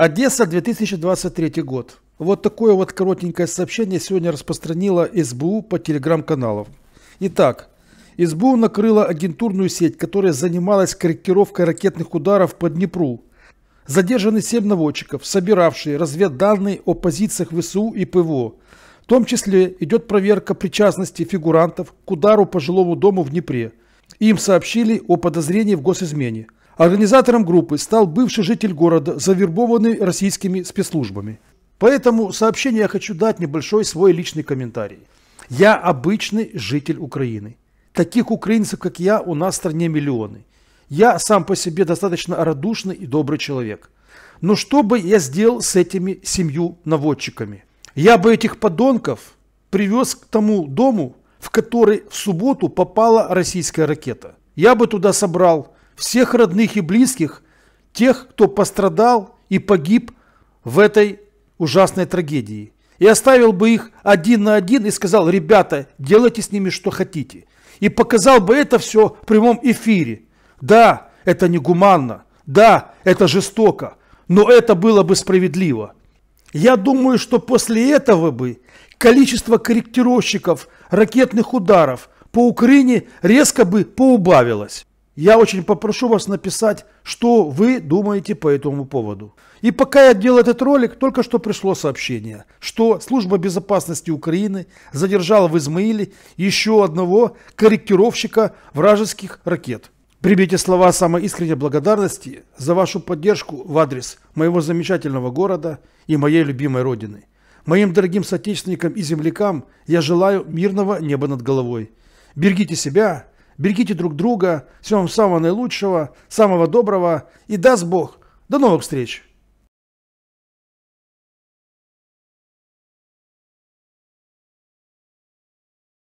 Одесса, 2023 год. Вот такое вот коротенькое сообщение сегодня распространила СБУ по телеграм-каналам. Итак, СБУ накрыла агентурную сеть, которая занималась корректировкой ракетных ударов по Днепру. Задержаны 7 наводчиков, собиравшие разведданные о позициях ВСУ и ПВО. В том числе идет проверка причастности фигурантов к удару по жилому дому в Днепре. Им сообщили о подозрении в госизмене – Организатором группы стал бывший житель города, завербованный российскими спецслужбами. Поэтому сообщение я хочу дать небольшой свой личный комментарий. Я обычный житель Украины. Таких украинцев, как я, у нас в стране миллионы. Я сам по себе достаточно радушный и добрый человек. Но что бы я сделал с этими семью наводчиками? Я бы этих подонков привез к тому дому, в который в субботу попала российская ракета. Я бы туда собрал всех родных и близких, тех, кто пострадал и погиб в этой ужасной трагедии. И оставил бы их один на один и сказал, ребята, делайте с ними что хотите. И показал бы это все в прямом эфире. Да, это негуманно, да, это жестоко, но это было бы справедливо. Я думаю, что после этого бы количество корректировщиков ракетных ударов по Украине резко бы поубавилось я очень попрошу вас написать, что вы думаете по этому поводу. И пока я делал этот ролик, только что пришло сообщение, что Служба безопасности Украины задержала в Измаиле еще одного корректировщика вражеских ракет. Примите слова самой искренней благодарности за вашу поддержку в адрес моего замечательного города и моей любимой родины. Моим дорогим соотечественникам и землякам я желаю мирного неба над головой. Берегите себя Берегите друг друга. Всем самого наилучшего, самого доброго. И даст Бог. До новых встреч.